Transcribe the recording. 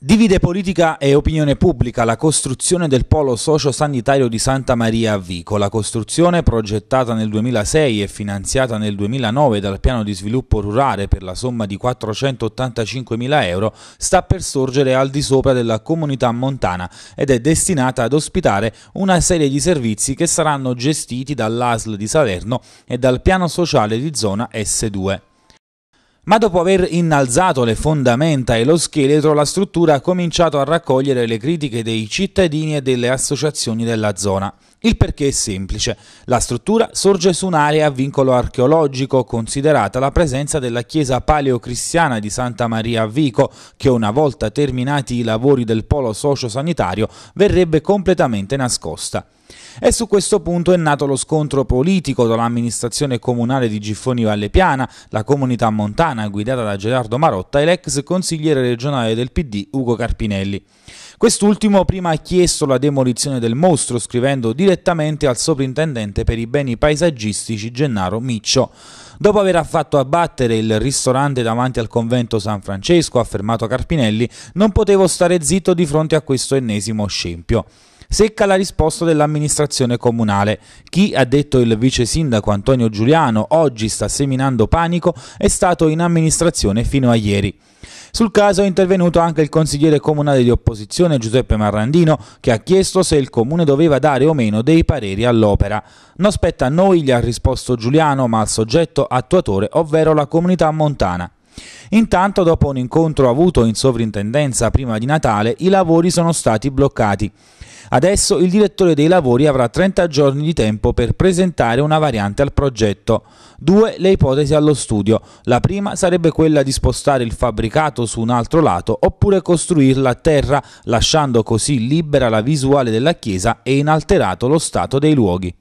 Divide politica e opinione pubblica la costruzione del polo socio-sanitario di Santa Maria a Vico. La costruzione, progettata nel 2006 e finanziata nel 2009 dal piano di sviluppo rurale per la somma di 485.000 euro, sta per sorgere al di sopra della comunità montana ed è destinata ad ospitare una serie di servizi che saranno gestiti dall'ASL di Salerno e dal piano sociale di zona S2 ma dopo aver innalzato le fondamenta e lo scheletro la struttura ha cominciato a raccogliere le critiche dei cittadini e delle associazioni della zona. Il perché è semplice. La struttura sorge su un'area a vincolo archeologico, considerata la presenza della chiesa paleocristiana di Santa Maria a Vico, che una volta terminati i lavori del polo socio-sanitario verrebbe completamente nascosta. E su questo punto è nato lo scontro politico tra l'amministrazione comunale di Giffoni Valle Piana, la comunità montana guidata da Gerardo Marotta e l'ex consigliere regionale del PD Ugo Carpinelli. Quest'ultimo prima ha chiesto la demolizione del mostro scrivendo direttamente direttamente al soprintendente per i beni paesaggistici Gennaro Miccio. Dopo aver fatto abbattere il ristorante davanti al convento San Francesco, affermato Carpinelli, non potevo stare zitto di fronte a questo ennesimo scempio. Secca la risposta dell'amministrazione comunale. Chi, ha detto il vice sindaco Antonio Giuliano, oggi sta seminando panico, è stato in amministrazione fino a ieri. Sul caso è intervenuto anche il consigliere comunale di opposizione Giuseppe Marrandino che ha chiesto se il comune doveva dare o meno dei pareri all'opera. Non spetta a noi, gli ha risposto Giuliano, ma al soggetto attuatore, ovvero la comunità montana. Intanto, dopo un incontro avuto in sovrintendenza prima di Natale, i lavori sono stati bloccati. Adesso il direttore dei lavori avrà 30 giorni di tempo per presentare una variante al progetto. Due le ipotesi allo studio. La prima sarebbe quella di spostare il fabbricato su un altro lato oppure costruirla a terra lasciando così libera la visuale della chiesa e inalterato lo stato dei luoghi.